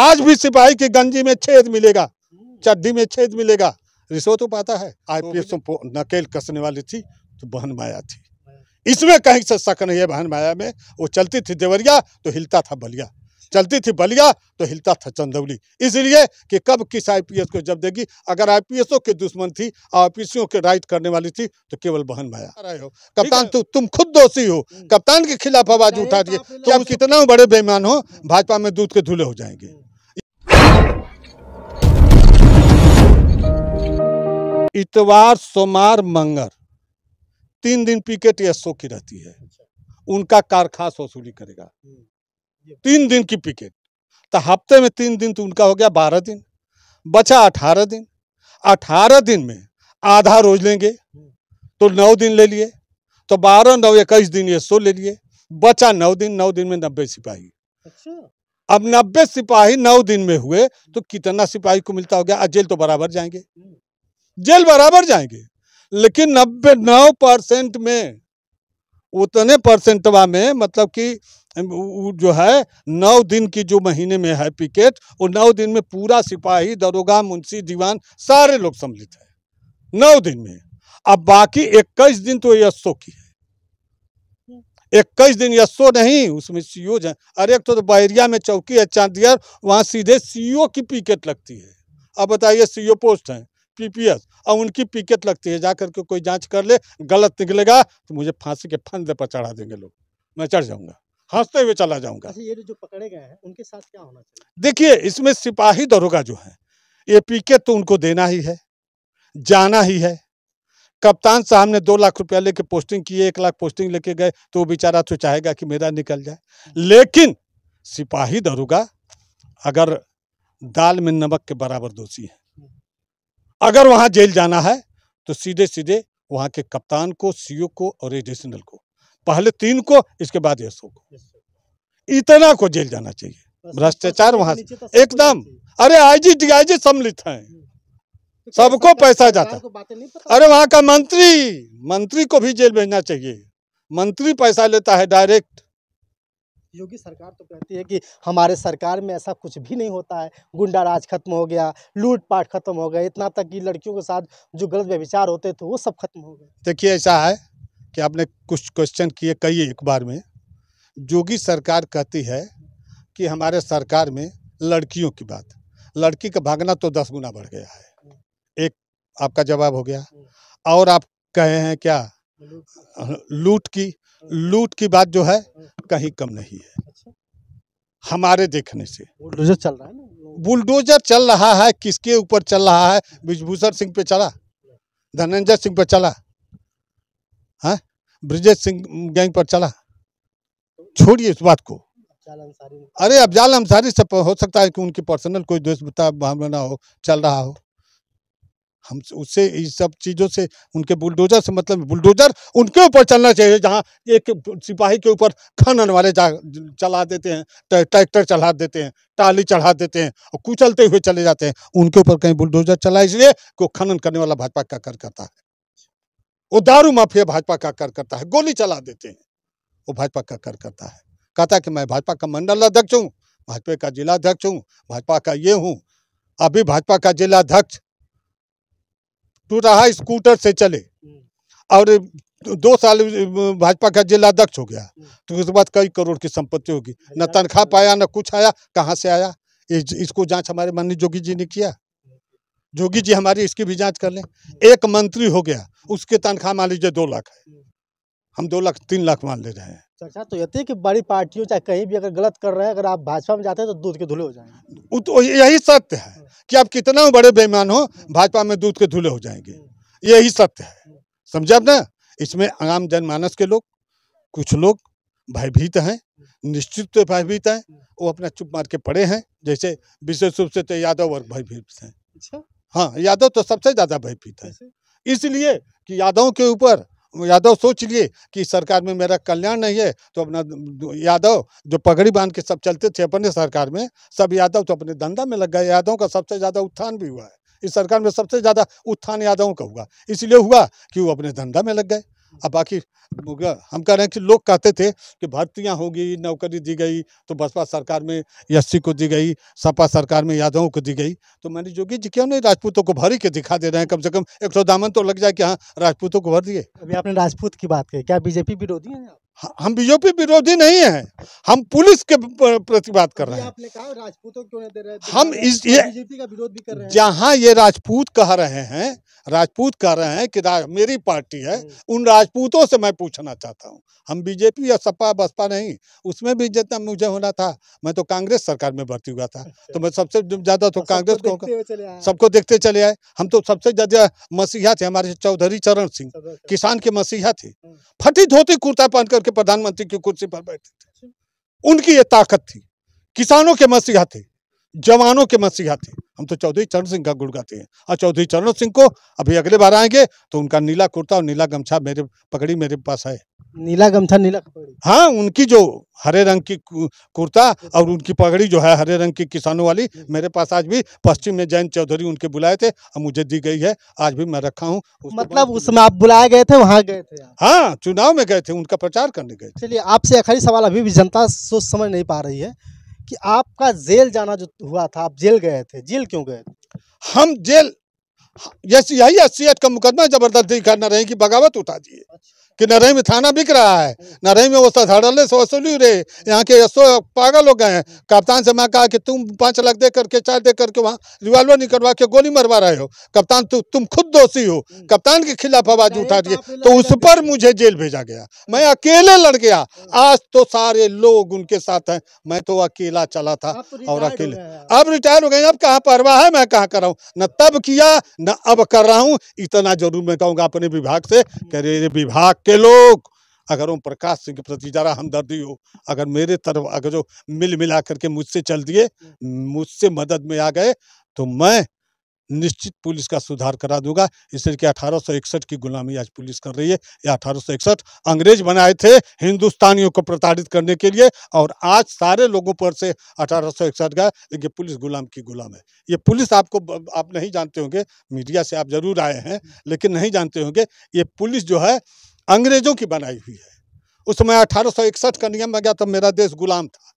आज भी सिपाही की गंजी में छेद मिलेगा चड्डी में छेद मिलेगा रिश्वत तो पाता है तो आईपीएस तो नकेल कसने वाली थी तो बहन माया थी इसमें कहीं से शक नहीं है बहन माया में वो चलती थी देवरिया तो हिलता था बलिया चलती थी बलिया तो हिलता था चंदौली इसलिए कि कब किस आईपीएस को जब देगी अगर आईपीएसओ के दुश्मन थी आईपीएसओ के राइट करने वाली थी तो केवल बहन भाया हो कप्तान तु, तुम खुद दोषी हो हम्म। कप्तान के खिलाफ आवाज उठा दिए तुम कितना बड़े बेईमान हो भाजपा में दूध के धूले हो जाएंगे इतवार सोमवार मंगल तीन दिन पिकेट एसओ की रहती है अच्छा। उनका कारखास वसूली करेगा हम्म। तीन दिन की पिकेट तो हफ्ते में तीन दिन तो उनका हो गया बारह दिन बचा अठारह दिन अठारह दिन में आधा रोज लेंगे तो नौ दिन ले लिए तो बारह नौ इक्कीस दिन ये सो ले लिए बचा नौ दिन नौ दिन में नब्बे सिपाही अच्छा अब नब्बे सिपाही नौ दिन में हुए तो कितना सिपाही को मिलता हो गया जेल तो बराबर जाएंगे हम्म। जेल बराबर जाएंगे लेकिन नब्बे नौ परसेंट में उतने परसेंटवा में मतलब कि जो है नौ दिन की जो महीने में है पिकेट वो नौ दिन में पूरा सिपाही दरोगा मुंशी दीवान सारे लोग सम्मिलित है नौ दिन में अब बाकी इक्कीस दिन तो यशो की है इक्कीस दिन यशो नहीं उसमें सीओ जाए अरे एक तो, तो बहरिया में चौकी है चांदियर वहाँ सीधे सीओ की पिकेट लगती है अब बताइए सीओ पोस्ट है पीपीएस और उनकी पिकेट लगती है जा करके कोई जांच कर ले गलत निकलेगा तो मुझे फांसी के फंदे पर चढ़ा देंगे लोग मैं चढ़ जाऊंगा हंसते हुए चला जाऊंगा अच्छा, ये जो पकड़े गए हैं उनके साथ क्या होना चाहिए देखिए इसमें सिपाही दरोगा जो है ये पीके तो उनको देना ही है जाना ही है कप्तान साहब ने दो लाख रुपया लेके पोस्टिंग किए एक लाख पोस्टिंग लेके गए तो वो बेचारा तो चाहेगा कि मेरा निकल जाए लेकिन सिपाही दरोगा अगर दाल में नमक के बराबर दोषी है हम्म। अगर वहां जेल जाना है तो सीधे सीधे वहां के कप्तान को सीओ को और एडिशनल को पहले तीन को इसके बाद ये को इतना को जेल जाना चाहिए भ्रष्टाचार वहां से एकदम अरे आईजी डीआईजी सम्मिलित हैं हम्म। तो सबको पैसा जाता अरे वहां का मंत्री मंत्री को भी जेल भेजना चाहिए मंत्री पैसा लेता है डायरेक्ट योगी सरकार तो कहती है कि हमारे सरकार में ऐसा कुछ भी नहीं होता है गुंडा राज खत्म हो गया लूटपाट खत्म हो गया इतना तक कि लड़कियों के साथ जो गलत व्यविचार होते थे वो सब खत्म हो गए देखिए ऐसा है कि आपने कुछ क्वेश्चन किए कई एक बार में योगी सरकार कहती है कि हमारे सरकार में लड़कियों की बात लड़की का भागना तो दस गुना बढ़ गया है एक आपका जवाब हो गया और आप कहे हैं क्या लूट की लूट की बात जो है कहीं कम नहीं है हमारे देखने से बुलडोजर चल रहा है बुलडोजर चल रहा है किसके ऊपर चल रहा है विजभूषण सिंह पे चला धनंजय सिंह पे चला है हाँ? ब्रिजेश सिंह गैंग पर चला छोड़िए इस बात को अरे अफजाल अंसारी से हो सकता है कि उनकी पर्सनल कोई दोस्तता मामला ना हो चल रहा हो हम उससे इस सब चीज़ों से उनके बुलडोजर से मतलब बुलडोजर उनके ऊपर चलना चाहिए जहाँ एक सिपाही के ऊपर खनन वाले जा चला देते हैं ट्रैक्टर चला देते हैं टाली चढ़ा देते हैं और कुचलते हुए चले जाते हैं उनके ऊपर कहीं बुलडोजर चला इसलिए को खनन करने वाला भाजपा का कार्यकर्ता है वो दारू माफिया भाजपा का कार्यकर्ता है गोली चला देते हैं वो भाजपा का कार्यकर्ता है कहता कि मैं भाजपा का मंडल अध्यक्ष हूँ भाजपा का जिला अध्यक्ष हूँ भाजपा का ये हूँ अभी भाजपा का जिला अध्यक्ष टूट रहा स्कूटर से चले हम्म। और दो साल भाजपा का जिला अध्यक्ष हो गया हम्म। तो उसके बाद कई करोड़ की संपत्ति होगी न तनख्वाह हम्म। पाया न कुछ आया कहाँ से आया इसको जांच हमारे माननीय जोगी जी ने किया जोगी जी हमारी इसकी भी जांच कर लें एक मंत्री हो गया उसके तनख्वाह मान लीजिए दो लाख है हम दो लाख तीन लाख मान ले रहे हैं चर्चा तो यही कि बड़ी पार्टियों चाहे कहीं भी अगर गलत कर रहे हैं अगर आप भाजपा में जाते हैं तो दूध के धुले हो जाएंगे तो यही सत्य है कि आप कितना बड़े बेईमान हो भाजपा में दूध के धुले हो जाएंगे यही सत्य है समझे आप ना इसमें आम जनमानस के लोग कुछ लोग भयभीत हैं निश्चित तो भयभीत हैं वो अपना चुप मार के पड़े हैं जैसे विशेष रूप से तो यादव वर्ग भयभीत हैं अच्छा हाँ यादव तो सबसे ज़्यादा भयभीत है इसलिए कि यादवों के ऊपर यादव सोच लिए कि सरकार में मेरा कल्याण नहीं है तो अपना यादव जो पगड़ी बांध के सब चलते थे अपने सरकार में सब यादव तो अपने धंधा में लग गए यादवों का सबसे ज़्यादा उत्थान भी हुआ है इस सरकार में सबसे ज़्यादा उत्थान यादवों का हुआ इसलिए हुआ कि वो अपने धंधा में लग गए अब बाकी हम कह रहे हैं कि लोग कहते थे कि भर्तियां होगी नौकरी दी गई तो बसपा सरकार में एस को दी गई सपा सरकार में यादवों को दी गई तो मैंने जोगी जी क्यों नहीं राजपूतों को भरी के दिखा दे रहे हैं कम से कम एक सौ दामन तो लग जाए कि हाँ राजपूतों को भर दिए अभी आपने राजपूत की बात कही क्या बीजेपी विरोधी है हम बीजेपी विरोधी नहीं है हम पुलिस के प्रति बात कर रहे हैं आपने कहा राजपूतों क्यों नहीं दे रहे हम इस ये बीजेपी का विरोध भी कर रहे हैं जहां ये राजपूत कह रहे हैं राजपूत कह रहे हैं कि मेरी पार्टी है हम्म। उन राजपूतों से मैं पूछना चाहता हूं हम बीजेपी या सपा बसपा नहीं उसमें भी जितना मुझे होना था मैं तो कांग्रेस सरकार में भर्ती हुआ था अच्छा। तो मैं सबसे ज्यादा तो कांग्रेस को सबको देखते चले आए हम तो सबसे ज्यादा मसीहा थे हमारे चौधरी चरण सिंह किसान के मसीहा थे हम्म। फटी धोती कुर्ता पहनकर करके प्रधानमंत्री की कुर्सी पर बैठे थे उनकी ये ताकत थी किसानों के मसीहा थे जवानों के मसीहा थे हम तो चौधरी चरण सिंह का गुड़ गाते हैं और चौधरी चरण सिंह को अभी अगले बार आएंगे तो उनका नीला कुर्ता और नीला गमछा मेरे पकड़ी मेरे पास है नीला गमछा नीला पकड़ी हाँ उनकी जो हरे रंग की कुर्ता और उनकी पगड़ी जो है हरे रंग की किसानों वाली मेरे पास आज भी पश्चिम में जैन चौधरी उनके बुलाए थे और मुझे दी गई है आज भी मैं रखा हूँ मतलब उसमें आप बुलाए गए थे वहाँ गए थे हाँ चुनाव में गए थे उनका प्रचार करने गए चलिए आपसे आखिरी सवाल अभी भी जनता सोच समझ नहीं पा रही है कि आपका जेल जाना जो हुआ था आप जेल गए थे जेल क्यों गए थे हम जेल यही एस का मुकदमा जबरदस्ती करना रहे कि बगावत उठा दिए अच्छा। कि नरही में थाना बिक रहा है नरही में वो धड़ल्ले से वसूली रहे यहाँ के एसओ पागल हो गए हैं कप्तान से मैं कहा कि तुम पाँच लाख दे करके चार दे करके वहाँ रिवाल्वर निकलवा के गोली मरवा रहे हो कप्तान तु, तुम खुद दोषी हो कप्तान के खिलाफ आवाज उठा दिए तो उस पर मुझे जेल भेजा गया मैं अकेले लड़ गया आज तो सारे लोग उनके साथ हैं मैं तो अकेला चला था और अकेले अब रिटायर हो गए अब कहाँ परवाह है मैं कहाँ कर रहा हूँ न तब किया न अब कर रहा हूँ इतना जरूर मैं कहूँगा अपने विभाग से कह विभाग के के लोग अगर ओम प्रकाश सिंह के प्रति जरा हमदर्दी हो अगर मेरे तरफ अगर जो मिल मिला करके मुझसे चल दिए मुझसे मदद में आ गए तो मैं निश्चित पुलिस का सुधार करा दूंगा इसलिए कि अठारह की गुलामी आज पुलिस कर रही है या अठारह अंग्रेज बनाए थे हिंदुस्तानियों को प्रताड़ित करने के लिए और आज सारे लोगों पर से अठारह का ये पुलिस गुलाम की गुलाम है ये पुलिस आपको आप नहीं जानते होंगे मीडिया से आप जरूर आए हैं लेकिन नहीं जानते होंगे ये पुलिस जो है अंग्रेजों की बनाई हुई है उस समय अठारह का नियम आ गया तब मेरा देश गुलाम था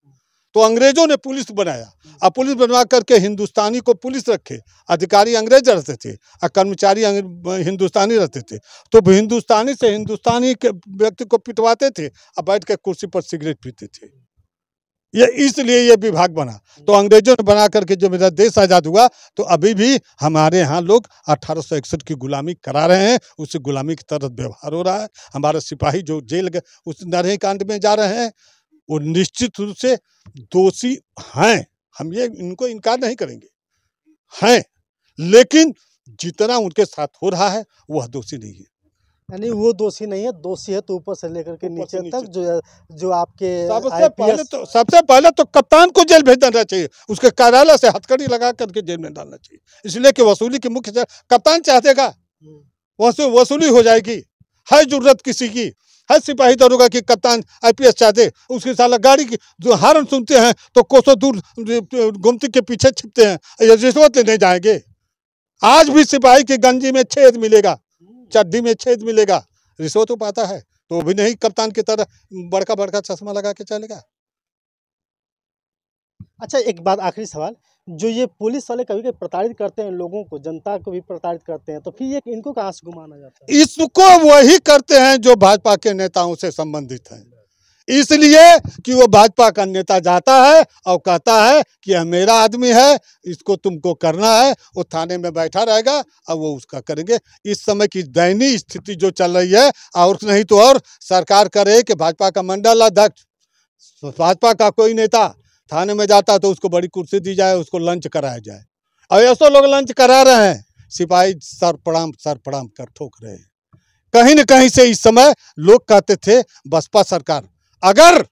तो अंग्रेजों ने पुलिस बनाया और पुलिस बनवा करके हिंदुस्तानी को पुलिस रखे अधिकारी अंग्रेज रहते थे और कर्मचारी हिंदुस्तानी रहते थे तो हिंदुस्तानी से हिंदुस्तानी के व्यक्ति को पिटवाते थे और बैठ के कुर्सी पर सिगरेट पीते थे ये इसलिए ये विभाग बना तो अंग्रेजों ने बना करके जो मेरा देश आज़ाद हुआ तो अभी भी हमारे यहाँ लोग अठारह की गुलामी करा रहे हैं उसी गुलामी की तरह व्यवहार हो रहा है हमारे सिपाही जो जेल गए उस नरही कांड में जा रहे हैं वो निश्चित रूप से दोषी हैं हम ये इनको इनकार नहीं करेंगे हैं लेकिन जितना उनके साथ हो रहा है वह दोषी नहीं है यानी वो दोषी नहीं है दोषी है तो ऊपर से लेकर के नीचे, नीचे तक जो जो आपके सबसे पहले तो सबसे पहले तो कप्तान को जेल भेज देना चाहिए उसके कार्यालय से हथकड़ी लगा करके जेल में डालना चाहिए इसलिए कि वसूली की मुख्य कप्तान चाह देगा हम्म। वसूली हो जाएगी हर जरूरत किसी की हर सिपाही दरोगा की कप्तान आईपीएस चाहते उसके साथ गाड़ी की जो हारन सुनते हैं तो कोसों दूर गुमती के पीछे छिपते हैं रिश्वत लेने जाएंगे आज भी सिपाही की गंजी में छेद मिलेगा चड्डी में छेद मिलेगा रिश्वत तो पाता है तो भी नहीं कप्तान की तरह बड़का बड़का चश्मा लगा के चलेगा अच्छा एक बात आखिरी सवाल जो ये पुलिस वाले कभी कभी प्रताड़ित करते हैं लोगों को जनता को भी प्रताड़ित करते हैं तो फिर ये इनको कहाँ से घुमाना जाता है इसको वही करते हैं जो भाजपा के नेताओं से संबंधित हैं इसलिए कि वो भाजपा का नेता जाता है और कहता है कि यह मेरा आदमी है इसको तुमको करना है वो थाने में बैठा रहेगा और वो उसका करेंगे इस समय की दयनीय स्थिति जो चल रही है और नहीं तो और सरकार करे कि भाजपा का मंडल अध्यक्ष भाजपा का कोई नेता थाने में जाता तो उसको बड़ी कुर्सी दी जाए उसको लंच कराया जाए और ऐसा लोग लंच करा रहे हैं सिपाही सर प्रणाम सर प्रणाम कर ठोक रहे हैं कहीं न कहीं से इस समय लोग कहते थे बसपा सरकार अगर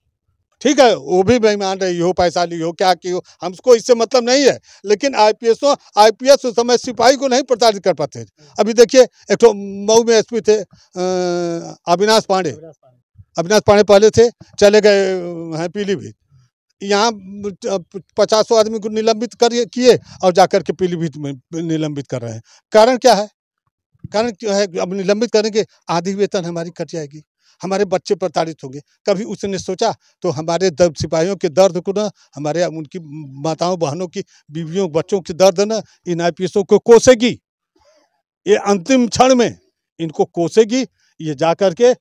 ठीक है वो भी बेईमान रही हो पैसा ली हो क्या की हो हमको इससे मतलब नहीं है लेकिन आई पी एसों आई पी एस उस समय सिपाही को नहीं प्रताड़ित कर पाते हम्म। अभी देखिए एक तो मऊ में एस पी थे अविनाश पांडे अविनाश पांडे पहले थे चले गए हैं पीलीभीत यहाँ पचासों आदमी को निलंबित कर किए और जाकर के पीलीभीत में निलंबित कर रहे हैं कारण क्या है कारण क्या है अब निलंबित करेंगे आधी वेतन हमारी कट जाएगी हमारे बच्चे प्रताड़ित होंगे कभी उसने सोचा तो हमारे दर्द सिपाहियों के दर्द को न हमारे उनकी माताओं बहनों की बीवियों बच्चों के दर्द न इन आई को कोसेगी ये अंतिम क्षण में इनको कोसेगी ये जा कर के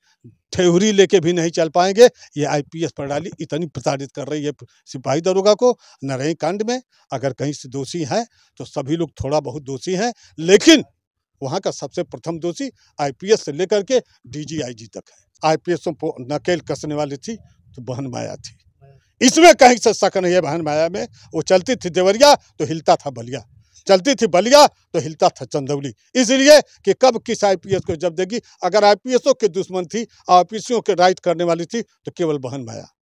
थ्योरी लेके भी नहीं चल पाएंगे ये आईपीएस प्रणाली इतनी प्रताड़ित कर रही है सिपाही दरोगा को नरे कांड में अगर कहीं से दोषी हैं तो सभी लोग थोड़ा बहुत दोषी हैं लेकिन वहाँ का सबसे प्रथम दोषी आईपीएस से लेकर के डीजीआईजी तक है आईपीएसों को तो नकेल कसने वाली थी तो बहन माया थी इसमें कहीं से शक नहीं है बहन माया में वो चलती थी देवरिया तो हिलता था बलिया चलती थी बलिया तो हिलता था चंदौली इसलिए कि कब किस आईपीएस को जब देगी अगर आईपीएसओ के दुश्मन थी आईपीएसओ के राइट करने वाली थी तो केवल बहन माया